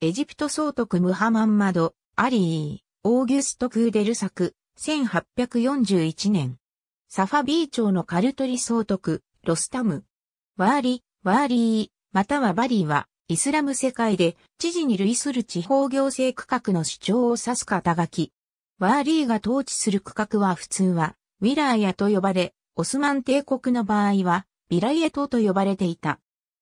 エジプト総督ムハマンマド、アリー、オーギュスト・クーデル作、1841年。サファビー朝のカルトリ総督、ロスタム。ワーリ、ワーリー、またはバリーは、イスラム世界で、知事に類する地方行政区画の主張を指す肩書き。ワーリーが統治する区画は普通は、ウィラーヤと呼ばれ、オスマン帝国の場合は、ビライエ島と呼ばれていた。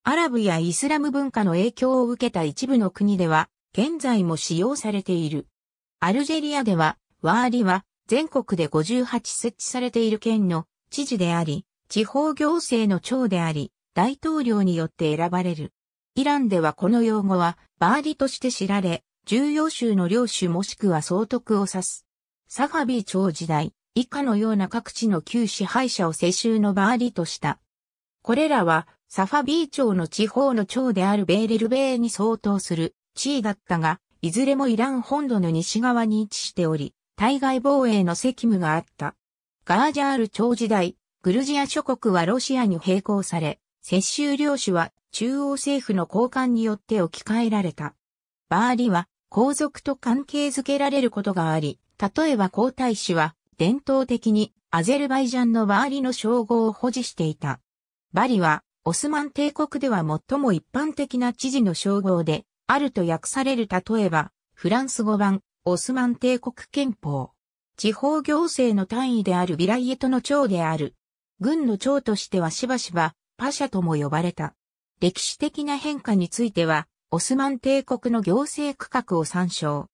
アラブやイスラム文化の影響を受けた一部の国では、現在も使用されている。アルジェリアでは、ワーリは全国で58設置されている県の知事であり、地方行政の長であり、大統領によって選ばれる。イランではこの用語はバーリとして知られ、重要州の領主もしくは総督を指す。サファビー朝時代、以下のような各地の旧支配者を世襲のバーリとした。これらはサファビー朝の地方の朝であるベーレルベーに相当する地位だったが、いずれもイラン本土の西側に位置しており、対外防衛の責務があった。ガージャール朝時代、グルジア諸国はロシアに並行され、接収領主は中央政府の交換によって置き換えられた。バーリは皇族と関係づけられることがあり、例えば皇太子は伝統的にアゼルバイジャンのバーリの称号を保持していた。バリはオスマン帝国では最も一般的な知事の称号で、あると訳される例えば、フランス語版、オスマン帝国憲法。地方行政の単位であるビライエトの長である。軍の長としてはしばしば、パシャとも呼ばれた。歴史的な変化については、オスマン帝国の行政区画を参照。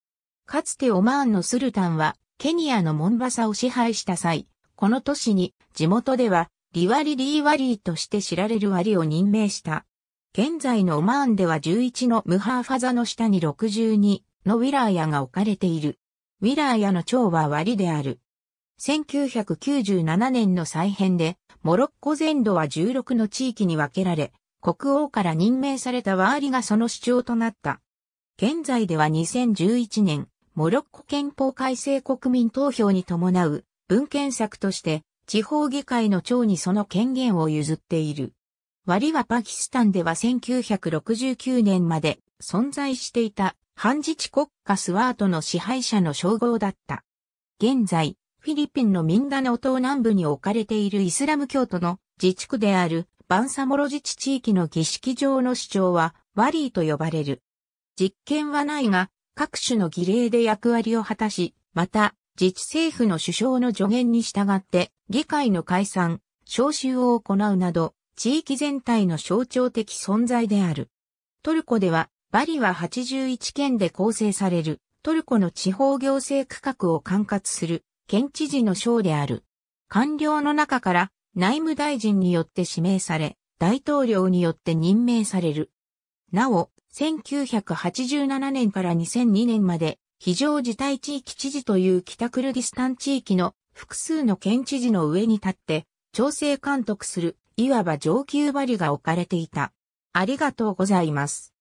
かつてオマーンのスルタンは、ケニアのモンバサを支配した際、この都市に地元ではリワリリーワリーとして知られるワリを任命した。現在のオマーンでは11のムハーファザの下に62のウィラーヤが置かれている。ウィラーヤの長はワリである。1997年の再編で、モロッコ全土は16の地域に分けられ、国王から任命されたワーリがその主張となった。現在では2011年、モロッコ憲法改正国民投票に伴う文献作として、地方議会の長にその権限を譲っている。割はパキスタンでは1969年まで存在していた反自治国家スワートの支配者の称号だった。現在、フィリピンのミンダナオ島南部に置かれているイスラム教徒の自治区であるバンサモロ自治地域の儀式場の主張はワリーと呼ばれる。実権はないが、各種の儀礼で役割を果たし、また、自治政府の首相の助言に従って、議会の解散、召集を行うなど、地域全体の象徴的存在である。トルコでは、バリは81県で構成される、トルコの地方行政区画を管轄する、県知事の省である。官僚の中から、内務大臣によって指名され、大統領によって任命される。なお、1987年から2002年まで、非常事態地域知事という北クルディスタン地域の複数の県知事の上に立って、調整監督する、いわば上級バリが置かれていた。ありがとうございます。